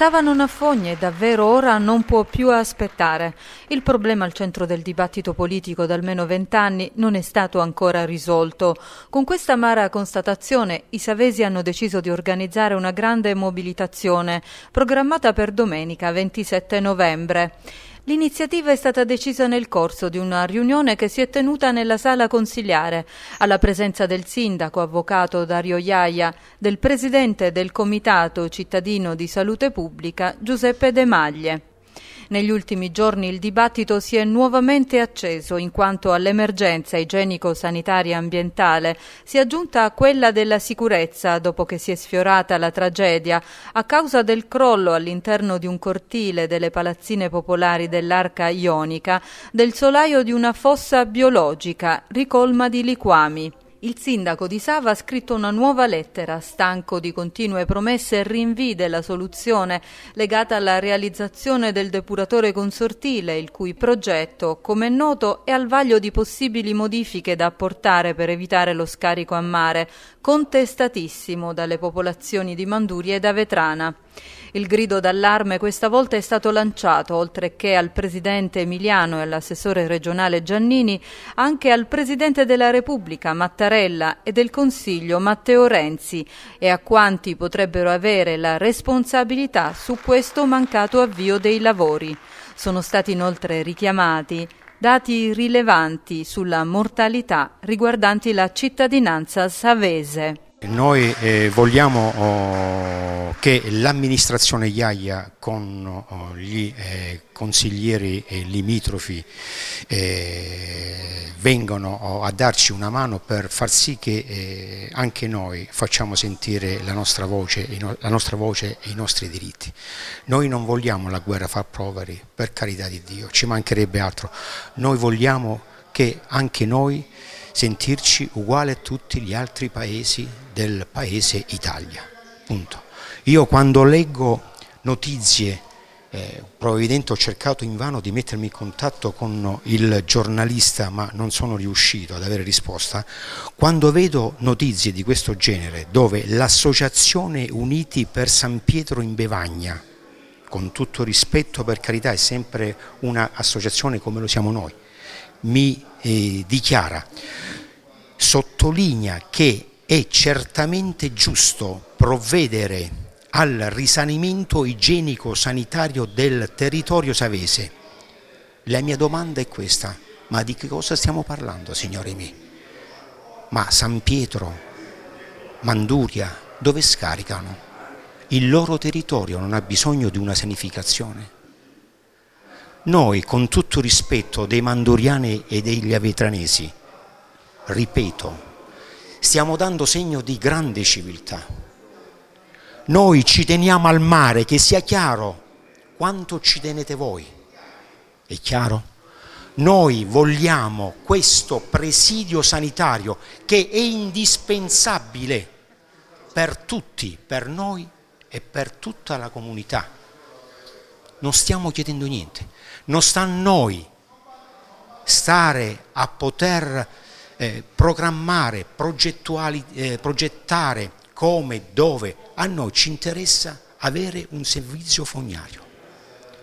Savano una fogna e davvero ora non può più aspettare. Il problema al centro del dibattito politico da almeno vent'anni non è stato ancora risolto. Con questa amara constatazione i savesi hanno deciso di organizzare una grande mobilitazione, programmata per domenica 27 novembre. L'iniziativa è stata decisa nel corso di una riunione che si è tenuta nella sala consiliare, alla presenza del sindaco, avvocato Dario Iaia, del presidente del Comitato Cittadino di Salute Pubblica, Giuseppe De Maglie. Negli ultimi giorni il dibattito si è nuovamente acceso in quanto all'emergenza igienico-sanitaria ambientale si è aggiunta quella della sicurezza dopo che si è sfiorata la tragedia a causa del crollo all'interno di un cortile delle palazzine popolari dell'Arca Ionica del solaio di una fossa biologica ricolma di liquami. Il sindaco di Sava ha scritto una nuova lettera, stanco di continue promesse e rinvii della soluzione legata alla realizzazione del depuratore consortile, il cui progetto, come è noto, è al vaglio di possibili modifiche da apportare per evitare lo scarico a mare, contestatissimo dalle popolazioni di Manduria e da Vetrana. Il grido d'allarme questa volta è stato lanciato, oltre che al presidente Emiliano e all'assessore regionale Giannini, anche al presidente della Repubblica Mattarella e del Consiglio Matteo Renzi e a quanti potrebbero avere la responsabilità su questo mancato avvio dei lavori. Sono stati inoltre richiamati dati rilevanti sulla mortalità riguardanti la cittadinanza savese. Noi eh, vogliamo oh, che l'amministrazione Iaia con oh, gli eh, consiglieri eh, limitrofi eh, vengano oh, a darci una mano per far sì che eh, anche noi facciamo sentire la nostra, voce, no la nostra voce e i nostri diritti. Noi non vogliamo la guerra fra poveri, per carità di Dio, ci mancherebbe altro. Noi vogliamo che anche noi sentirci uguali a tutti gli altri paesi del paese Italia. Punto. Io quando leggo notizie, eh, probabilmente ho cercato invano di mettermi in contatto con il giornalista ma non sono riuscito ad avere risposta, quando vedo notizie di questo genere dove l'associazione Uniti per San Pietro in Bevagna, con tutto rispetto per carità è sempre un'associazione come lo siamo noi, mi eh, dichiara. Sottolinea che è certamente giusto provvedere al risanimento igienico-sanitario del territorio savese. La mia domanda è questa, ma di che cosa stiamo parlando, signori miei? Ma San Pietro, Manduria, dove scaricano? Il loro territorio non ha bisogno di una sanificazione? Noi, con tutto rispetto dei mandoriani e degli avetranesi, ripeto, stiamo dando segno di grande civiltà. Noi ci teniamo al mare, che sia chiaro quanto ci tenete voi. È chiaro? Noi vogliamo questo presidio sanitario che è indispensabile per tutti, per noi e per tutta la comunità non stiamo chiedendo niente, non sta a noi stare a poter eh, programmare, eh, progettare come, dove, a noi ci interessa avere un servizio fognario.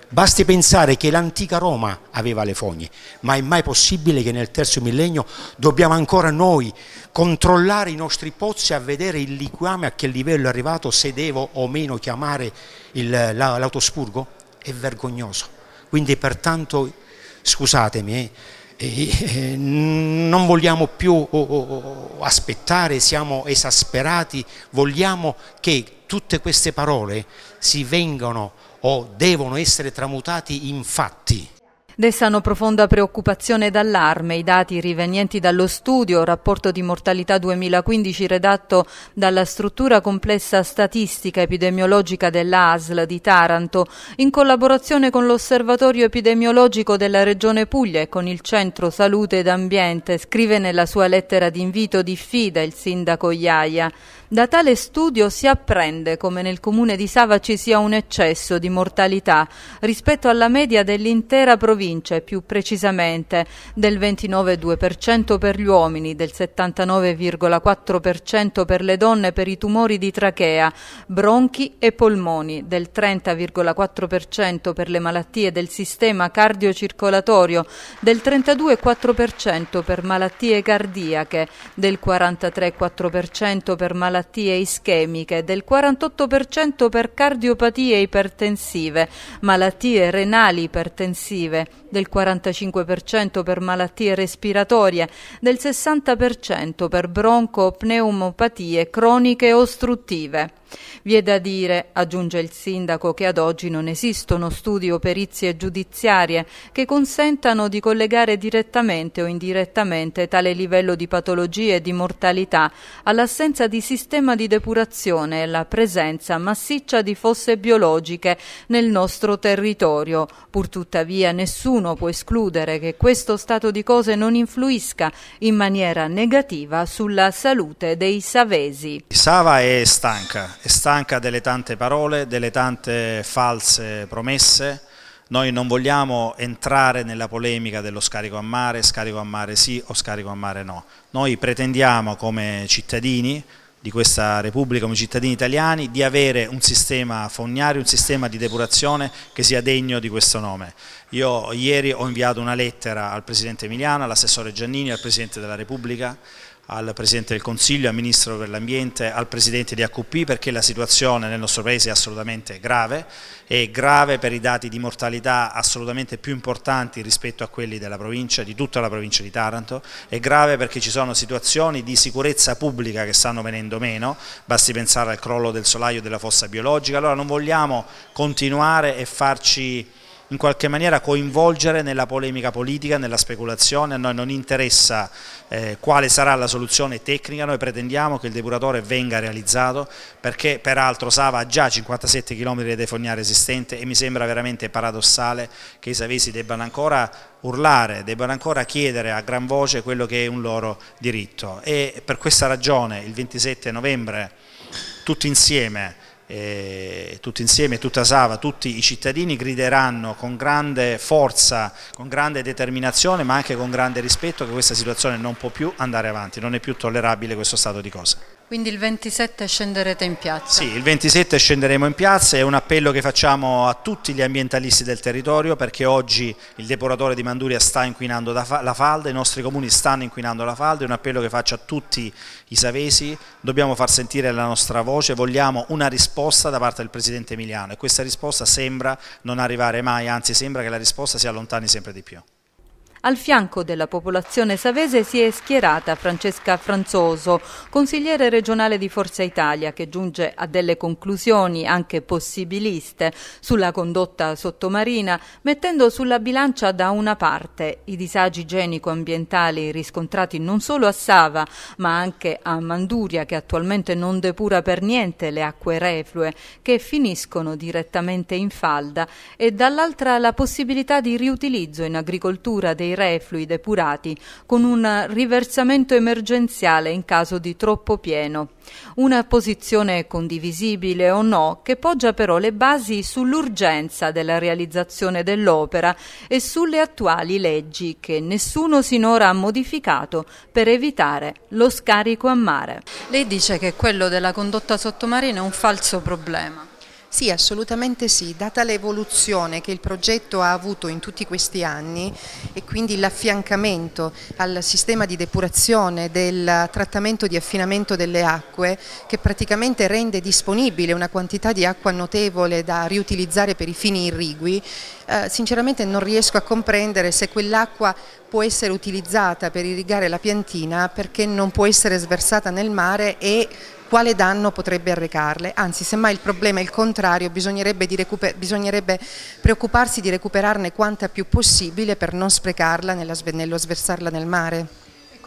Basti pensare che l'antica Roma aveva le fogne, ma è mai possibile che nel terzo millennio dobbiamo ancora noi controllare i nostri pozzi a vedere il liquame a che livello è arrivato, se devo o meno chiamare l'autospurgo? è vergognoso. Quindi pertanto, scusatemi, eh, eh, eh non vogliamo più oh oh, oh, oh, aspettare, siamo esasperati, vogliamo che tutte queste parole si vengano o devono essere tramutate in fatti. Dessano profonda preoccupazione ed allarme i dati rivenienti dallo studio, rapporto di mortalità 2015 redatto dalla struttura complessa statistica epidemiologica dell'ASL di Taranto, in collaborazione con l'osservatorio epidemiologico della Regione Puglia e con il Centro Salute ed Ambiente, scrive nella sua lettera d'invito di fida il sindaco Iaia. Da tale studio si apprende come nel comune di Sava ci sia un eccesso di mortalità rispetto alla media dell'intera provincia province, più precisamente del 29,2% per gli uomini, del 79,4% per le donne per i tumori di trachea, bronchi e polmoni, del 30,4% per le malattie del sistema cardiocircolatorio, del 32,4% per malattie cardiache, del 43,4% per malattie ischemiche, del 48% per cardiopatie ipertensive, malattie renali ipertensive, del 45% per malattie respiratorie, del 60% per bronco-pneumopatie croniche ostruttive. Vi è da dire, aggiunge il sindaco, che ad oggi non esistono studi o perizie giudiziarie che consentano di collegare direttamente o indirettamente tale livello di patologie e di mortalità all'assenza di sistema di depurazione e alla presenza massiccia di fosse biologiche nel nostro territorio. Purtuttavia nessuno può escludere che questo stato di cose non influisca in maniera negativa sulla salute dei savesi. Sava è stanca, è stanca delle tante parole, delle tante false promesse. Noi non vogliamo entrare nella polemica dello scarico a mare, scarico a mare sì o scarico a mare no. Noi pretendiamo come cittadini di questa Repubblica, come cittadini italiani, di avere un sistema fognario, un sistema di depurazione che sia degno di questo nome. Io ieri ho inviato una lettera al Presidente Emiliano, all'assessore Giannini, al Presidente della Repubblica, al Presidente del Consiglio, al Ministro per l'Ambiente, al Presidente di AQP perché la situazione nel nostro Paese è assolutamente grave, è grave per i dati di mortalità assolutamente più importanti rispetto a quelli della provincia, di tutta la provincia di Taranto, è grave perché ci sono situazioni di sicurezza pubblica che stanno venendo meno, basti pensare al crollo del solaio della fossa biologica, allora non vogliamo continuare e farci in qualche maniera coinvolgere nella polemica politica, nella speculazione, a noi non interessa eh, quale sarà la soluzione tecnica, noi pretendiamo che il depuratore venga realizzato perché peraltro Sava ha già 57 km di defognaria esistente e mi sembra veramente paradossale che i savesi debbano ancora urlare, debbano ancora chiedere a gran voce quello che è un loro diritto e per questa ragione il 27 novembre tutti insieme eh, tutti insieme, tutta Sava, tutti i cittadini grideranno con grande forza, con grande determinazione ma anche con grande rispetto che questa situazione non può più andare avanti, non è più tollerabile questo stato di cose. Quindi il 27 scenderete in piazza? Sì, il 27 scenderemo in piazza, è un appello che facciamo a tutti gli ambientalisti del territorio perché oggi il depuratore di Manduria sta inquinando la falda, i nostri comuni stanno inquinando la falda, è un appello che faccio a tutti i savesi, dobbiamo far sentire la nostra voce, vogliamo una risposta da parte del Presidente Emiliano e questa risposta sembra non arrivare mai, anzi sembra che la risposta si allontani sempre di più. Al fianco della popolazione savese si è schierata Francesca Franzoso, consigliere regionale di Forza Italia, che giunge a delle conclusioni anche possibiliste sulla condotta sottomarina, mettendo sulla bilancia da una parte i disagi igienico-ambientali riscontrati non solo a Sava, ma anche a Manduria, che attualmente non depura per niente le acque reflue, che finiscono direttamente in falda, e dall'altra la possibilità di riutilizzo in agricoltura dei reflui depurati con un riversamento emergenziale in caso di troppo pieno. Una posizione condivisibile o no che poggia però le basi sull'urgenza della realizzazione dell'opera e sulle attuali leggi che nessuno sinora ha modificato per evitare lo scarico a mare. Lei dice che quello della condotta sottomarina è un falso problema. Sì, assolutamente sì, data l'evoluzione che il progetto ha avuto in tutti questi anni e quindi l'affiancamento al sistema di depurazione del trattamento di affinamento delle acque che praticamente rende disponibile una quantità di acqua notevole da riutilizzare per i fini irrigui, eh, sinceramente non riesco a comprendere se quell'acqua può essere utilizzata per irrigare la piantina perché non può essere sversata nel mare e quale danno potrebbe arrecarle, anzi semmai il problema è il contrario, bisognerebbe, bisognerebbe preoccuparsi di recuperarne quanta più possibile per non sprecarla nello sversarla nel mare.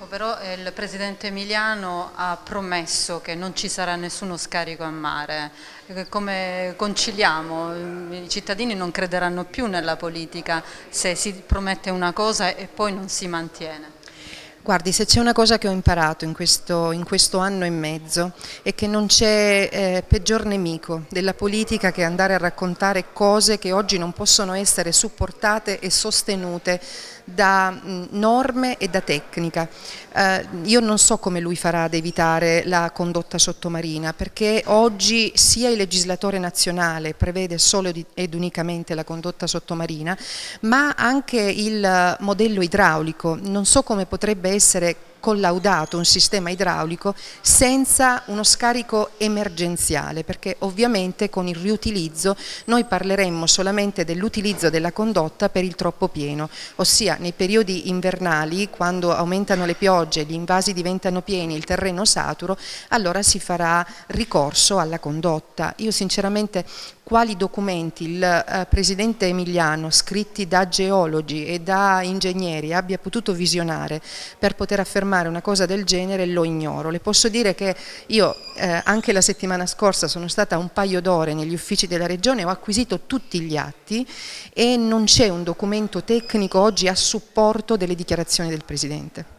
Ecco, però eh, il Presidente Emiliano ha promesso che non ci sarà nessuno scarico a mare. Eh, come conciliamo? I cittadini non crederanno più nella politica se si promette una cosa e poi non si mantiene. Guardi, se c'è una cosa che ho imparato in questo, in questo anno e mezzo è che non c'è eh, peggior nemico della politica che andare a raccontare cose che oggi non possono essere supportate e sostenute da mm, norme e da tecnica. Eh, io non so come lui farà ad evitare la condotta sottomarina perché oggi sia il legislatore nazionale prevede solo ed unicamente la condotta sottomarina ma anche il eh, modello idraulico, non so come potrebbe essere collaudato un sistema idraulico senza uno scarico emergenziale perché ovviamente con il riutilizzo noi parleremmo solamente dell'utilizzo della condotta per il troppo pieno ossia nei periodi invernali quando aumentano le piogge gli invasi diventano pieni il terreno saturo allora si farà ricorso alla condotta io sinceramente quali documenti il eh, Presidente Emiliano, scritti da geologi e da ingegneri, abbia potuto visionare per poter affermare una cosa del genere lo ignoro. Le posso dire che io eh, anche la settimana scorsa sono stata un paio d'ore negli uffici della Regione, ho acquisito tutti gli atti e non c'è un documento tecnico oggi a supporto delle dichiarazioni del Presidente.